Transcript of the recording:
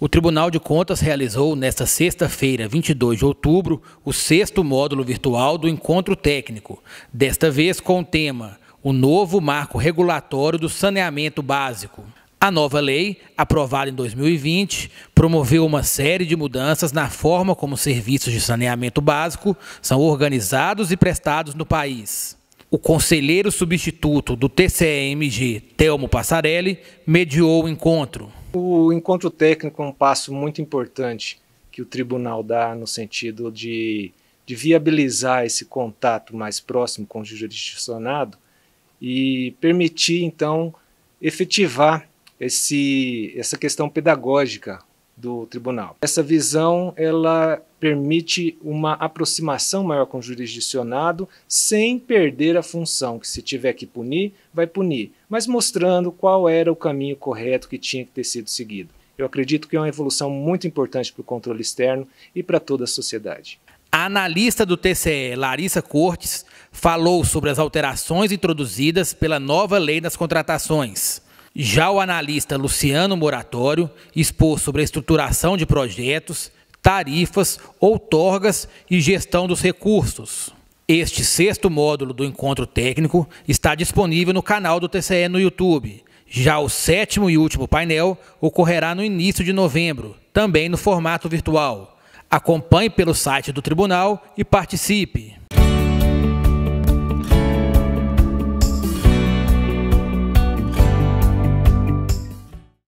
O Tribunal de Contas realizou nesta sexta-feira, 22 de outubro, o sexto módulo virtual do encontro técnico, desta vez com o tema O novo marco regulatório do saneamento básico. A nova lei, aprovada em 2020, promoveu uma série de mudanças na forma como serviços de saneamento básico são organizados e prestados no país. O conselheiro substituto do TCMG, Telmo Passarelli, mediou o encontro. O encontro técnico é um passo muito importante que o tribunal dá no sentido de, de viabilizar esse contato mais próximo com o jurisdicionado e permitir, então, efetivar esse, essa questão pedagógica do tribunal. Essa visão ela permite uma aproximação maior com o jurisdicionado sem perder a função que se tiver que punir, vai punir, mas mostrando qual era o caminho correto que tinha que ter sido seguido. Eu acredito que é uma evolução muito importante para o controle externo e para toda a sociedade. A analista do TCE, Larissa Cortes, falou sobre as alterações introduzidas pela nova lei das contratações. Já o analista Luciano Moratório expôs sobre a estruturação de projetos, tarifas, outorgas e gestão dos recursos. Este sexto módulo do encontro técnico está disponível no canal do TCE no YouTube. Já o sétimo e último painel ocorrerá no início de novembro, também no formato virtual. Acompanhe pelo site do tribunal e participe.